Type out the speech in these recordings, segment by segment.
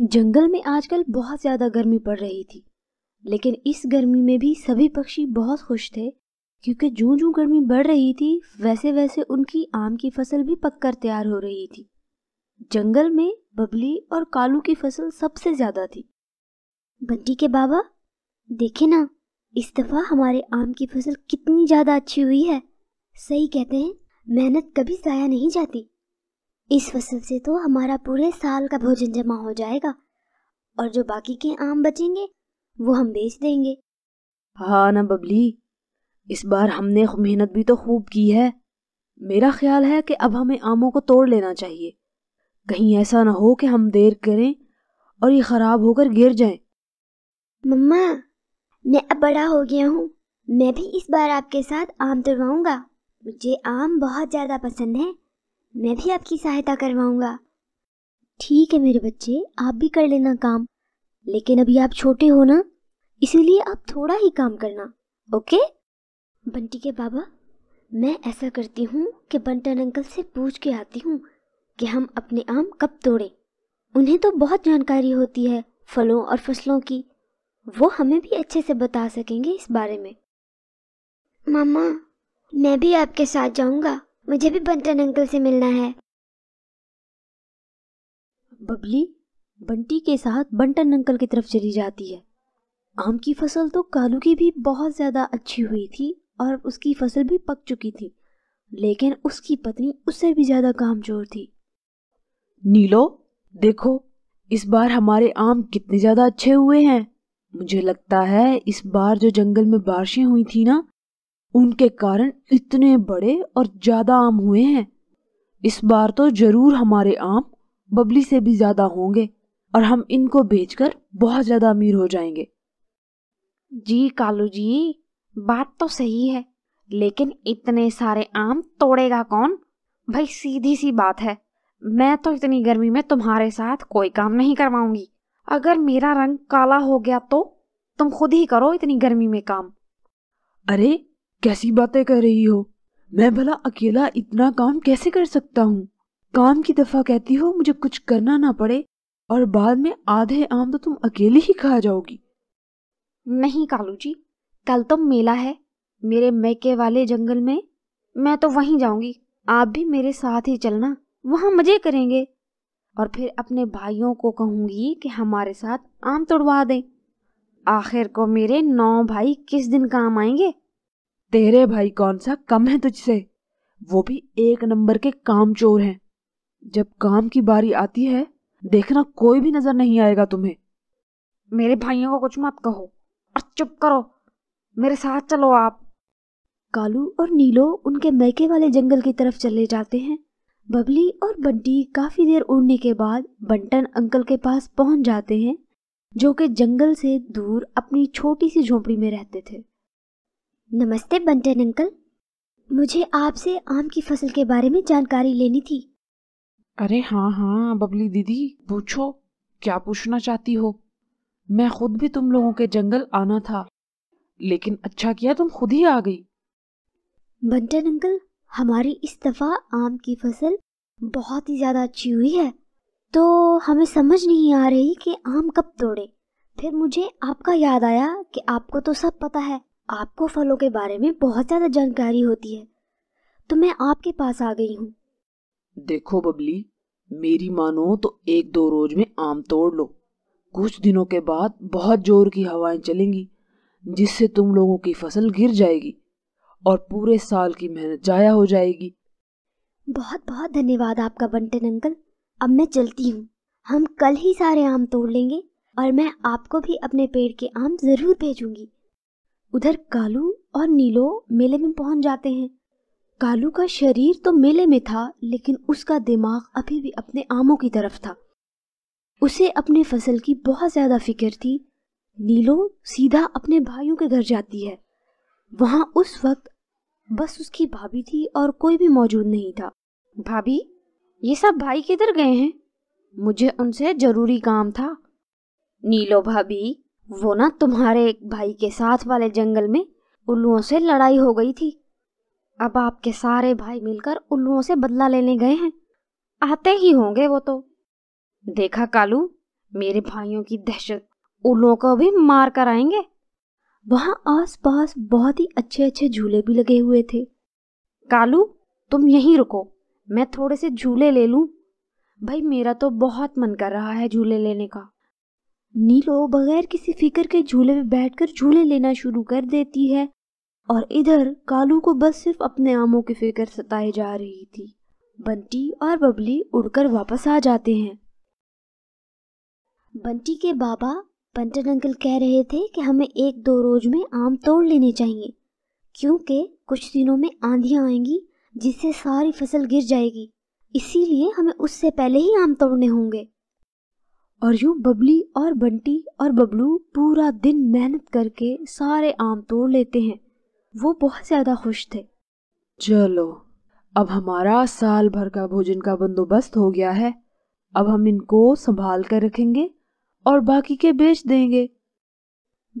जंगल में आजकल बहुत ज़्यादा गर्मी पड़ रही थी लेकिन इस गर्मी में भी सभी पक्षी बहुत खुश थे क्योंकि जो जो गर्मी बढ़ रही थी वैसे वैसे उनकी आम की फसल भी पककर तैयार हो रही थी जंगल में बबली और कालू की फसल सबसे ज़्यादा थी बंटी के बाबा देखे ना इस दफ़ा हमारे आम की फसल कितनी ज़्यादा अच्छी हुई है सही कहते हैं मेहनत कभी ज़ाया नहीं जाती इस फसल से तो हमारा पूरे साल का भोजन जमा हो जाएगा और जो बाकी के आम बचेंगे वो हम बेच देंगे हाँ ना बबली इस बार हमने मेहनत भी तो खूब की है मेरा ख्याल है कि अब हमें आमों को तोड़ लेना चाहिए कहीं ऐसा ना हो कि हम देर करें और ये ख़राब होकर गिर जाए मम्मा मैं अब बड़ा हो गया हूँ मैं भी इस बार आपके साथ आम तोड़वाऊंगा मुझे आम बहुत ज़्यादा पसंद है मैं भी आपकी सहायता करवाऊंगा ठीक है मेरे बच्चे आप भी कर लेना काम लेकिन अभी आप छोटे हो ना इसीलिए आप थोड़ा ही काम करना ओके बंटी के बाबा मैं ऐसा करती हूँ कि बंटन अंकल से पूछ के आती हूँ कि हम अपने आम कब तोड़ें उन्हें तो बहुत जानकारी होती है फलों और फसलों की वो हमें भी अच्छे से बता सकेंगे इस बारे में मामा मैं भी आपके साथ जाऊँगा मुझे भी बंटन अंकल से मिलना है बबली बंटी के साथ बंटन अंकल की तरफ चली जाती है आम की फसल तो कालू की भी बहुत ज़्यादा अच्छी हुई थी और उसकी फसल भी पक चुकी थी लेकिन उसकी पत्नी उससे भी ज़्यादा कामजोर थी नीलो देखो इस बार हमारे आम कितने ज़्यादा अच्छे हुए हैं मुझे लगता है इस बार जो जंगल में बारिशें हुई थी ना उनके कारण इतने बड़े और ज़्यादा आम हुए हैं इस बार तो ज़रूर हमारे आम बबली से भी ज़्यादा होंगे और हम इनको बेचकर बहुत ज़्यादा अमीर हो जाएंगे जी कालू जी बात तो सही है लेकिन इतने सारे आम तोड़ेगा कौन भाई सीधी सी बात है मैं तो इतनी गर्मी में तुम्हारे साथ कोई काम नहीं करवाऊंगी अगर मेरा रंग काला हो गया तो तुम खुद ही करो इतनी गर्मी में काम अरे कैसी बातें कर रही हो मैं भला अकेला इतना काम कैसे कर सकता हूँ काम की दफा कहती हो मुझे कुछ करना ना पड़े और बाद में आधे आम तो तुम अकेली ही खा जाओगी नहीं कालू जी कल तो मेला है मेरे मैके वाले जंगल में मैं तो वहीं जाऊंगी आप भी मेरे साथ ही चलना वहाँ मजे करेंगे और फिर अपने भाइयों को कहूंगी कि हमारे साथ आम तोड़वा दें आखिर को मेरे नौ भाई किस दिन काम आएंगे तेरे भाई कौन सा कम है तुझसे वो भी एक नंबर के काम चोर हैं जब काम की बारी आती है देखना कोई भी नजर नहीं आएगा तुम्हें मेरे भाइयों को कुछ मत कहो और चुप करो मेरे साथ चलो आप कालू और नीलो उनके मैके वाले जंगल की तरफ चले जाते हैं बबली और बंटी काफी देर उड़ने के बाद बंटन अंकल के पास पहुंच जाते हैं जो कि जंगल से दूर अपनी छोटी सी झोपड़ी में रहते थे नमस्ते बंटन अंकल मुझे आपसे आम की फसल के बारे में जानकारी लेनी थी अरे हाँ हाँ बबली दीदी पूछो क्या पूछना चाहती हो मैं खुद भी तुम लोगों के जंगल आना था लेकिन अच्छा किया तुम खुद ही आ गई बंटन अंकल हमारी इस दफा आम की फसल बहुत ही ज्यादा अच्छी हुई है तो हमें समझ नहीं आ रही कि आम कब तोड़े फिर मुझे आपका याद आया कि आपको तो सब पता है आपको फलों के बारे में बहुत ज़्यादा जानकारी होती है तो मैं आपके पास आ गई हूँ देखो बबली मेरी मानो तो एक दो रोज में आम तोड़ लो कुछ दिनों के बाद बहुत जोर की हवाएं चलेंगी जिससे तुम लोगों की फसल गिर जाएगी और पूरे साल की मेहनत जाया हो जाएगी बहुत बहुत धन्यवाद आपका बंटन अंकल अब मैं चलती हूँ हम कल ही सारे आम तोड़ लेंगे और मैं आपको भी अपने पेड़ के आम जरूर भेजूंगी उधर कालू और नीलो मेले में पहुंच जाते हैं कालू का शरीर तो मेले में था लेकिन उसका दिमाग अभी भी अपने आमों की तरफ था उसे अपने फसल की बहुत ज़्यादा फिक्र थी नीलो सीधा अपने भाइयों के घर जाती है वहां उस वक्त बस उसकी भाभी थी और कोई भी मौजूद नहीं था भाभी ये सब भाई किधर गए हैं मुझे उनसे जरूरी काम था नीलो भाभी वो ना तुम्हारे एक भाई के साथ वाले जंगल में उल्लुओं से लड़ाई हो गई थी अब आपके सारे भाई मिलकर उल्लुओं से बदला लेने गए हैं आते ही होंगे वो तो देखा कालू मेरे भाइयों की दहशत उल्लुओं को भी मार कर आएंगे वहां पास बहुत ही अच्छे अच्छे झूले भी लगे हुए थे कालू तुम यहीं रुको मैं थोड़े से झूले ले लूं भाई मेरा तो बहुत मन कर रहा है झूले लेने का नीलो बगैर किसी फिक्र के झूले में बैठकर झूले लेना शुरू कर देती है और इधर कालू को बस सिर्फ अपने आमों की फिक्र सताए जा रही थी बंटी और बबली उड़कर वापस आ जाते हैं बंटी के बाबा पंटन अंकल कह रहे थे कि हमें एक दो रोज में आम तोड़ लेने चाहिए क्योंकि कुछ दिनों में आंधियां आएंगी जिससे सारी फसल गिर जाएगी इसीलिए हमें उससे पहले ही आम तोड़ने होंगे और यूँ बबली और बंटी और बबलू पूरा दिन मेहनत करके सारे आम तोड़ लेते हैं वो बहुत ज़्यादा खुश थे चलो अब हमारा साल भर का भोजन का बंदोबस्त हो गया है अब हम इनको संभाल कर रखेंगे और बाकी के बेच देंगे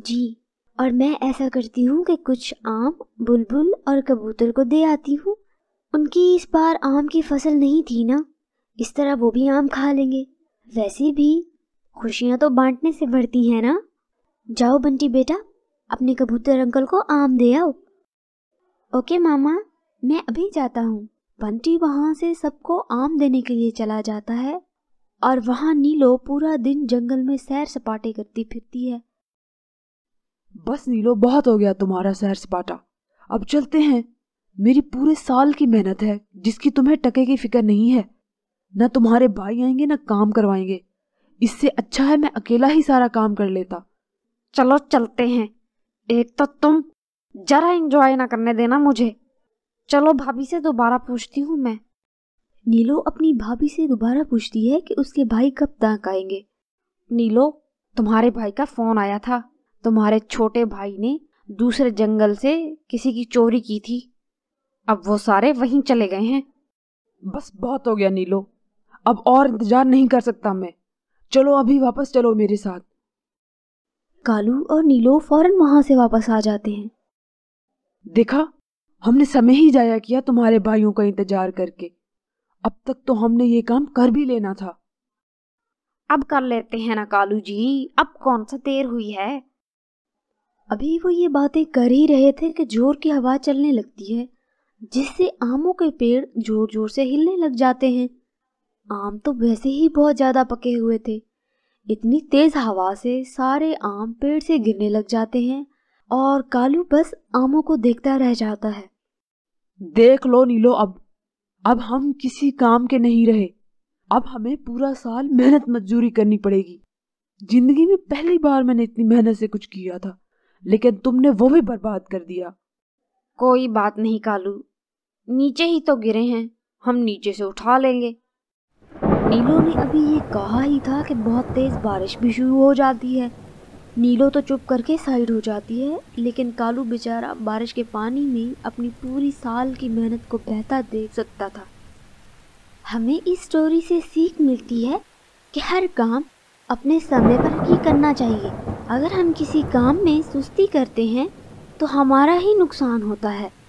जी और मैं ऐसा करती हूँ कि कुछ आम बुलबुल और कबूतर को दे आती हूँ उनकी इस बार आम की फसल नहीं थी ना इस तरह वो भी आम खा लेंगे वैसे भी खुशियाँ तो बांटने से बढ़ती हैं ना जाओ बंटी बेटा अपने कबूतर अंकल को आम दे आओ ओके मामा मैं अभी जाता हूँ बंटी वहाँ से सबको आम देने के लिए चला जाता है और वहाँ नीलो पूरा दिन जंगल में सैर सपाटे करती फिरती है बस नीलो बहुत हो गया तुम्हारा सैर सपाटा अब चलते हैं मेरी पूरे साल की मेहनत है जिसकी तुम्हें टके की फिक्र नहीं है ना तुम्हारे भाई आएंगे ना काम करवाएंगे इससे अच्छा है मैं अकेला ही सारा काम कर लेता चलो चलते हैं एक तो तुम जरा इंजॉय ना करने देना मुझे चलो भाभी से दोबारा पूछती हूँ मैं नीलो अपनी भाभी से दोबारा पूछती है कि उसके भाई कब तक आएंगे नीलो तुम्हारे भाई का फोन आया था तुम्हारे छोटे भाई ने दूसरे जंगल से किसी की चोरी की थी अब वो सारे वहीं चले गए हैं बस बहुत हो गया नीलो अब और इंतजार नहीं कर सकता मैं चलो अभी वापस चलो मेरे साथ कालू और नीलो फौरन वहां से वापस आ जाते हैं देखा हमने समय ही जाया किया तुम्हारे भाइयों का इंतजार करके अब तक तो हमने ये काम कर भी लेना था अब कर लेते हैं ना कालू जी अब कौन सा देर हुई है अभी वो ये बातें कर ही रहे थे कि जोर की हवा चलने लगती है जिससे आमों के पेड़ जोर जोर से हिलने लग जाते हैं आम तो वैसे ही बहुत ज़्यादा पके हुए थे इतनी तेज़ हवा से सारे आम पेड़ से गिरने लग जाते हैं और कालू बस आमों को देखता रह जाता है देख लो नीलो अब अब हम किसी काम के नहीं रहे अब हमें पूरा साल मेहनत मजदूरी करनी पड़ेगी जिंदगी में पहली बार मैंने इतनी मेहनत से कुछ किया था लेकिन तुमने वो भी बर्बाद कर दिया कोई बात नहीं कालू नीचे ही तो गिरे हैं हम नीचे से उठा लेंगे नीलो ने अभी ये कहा ही था कि बहुत तेज़ बारिश भी शुरू हो जाती है नीलो तो चुप करके साइड हो जाती है लेकिन कालू बेचारा बारिश के पानी में अपनी पूरी साल की मेहनत को बहता देख सकता था हमें इस स्टोरी से सीख मिलती है कि हर काम अपने समय पर ही करना चाहिए अगर हम किसी काम में सुस्ती करते हैं तो हमारा ही नुकसान होता है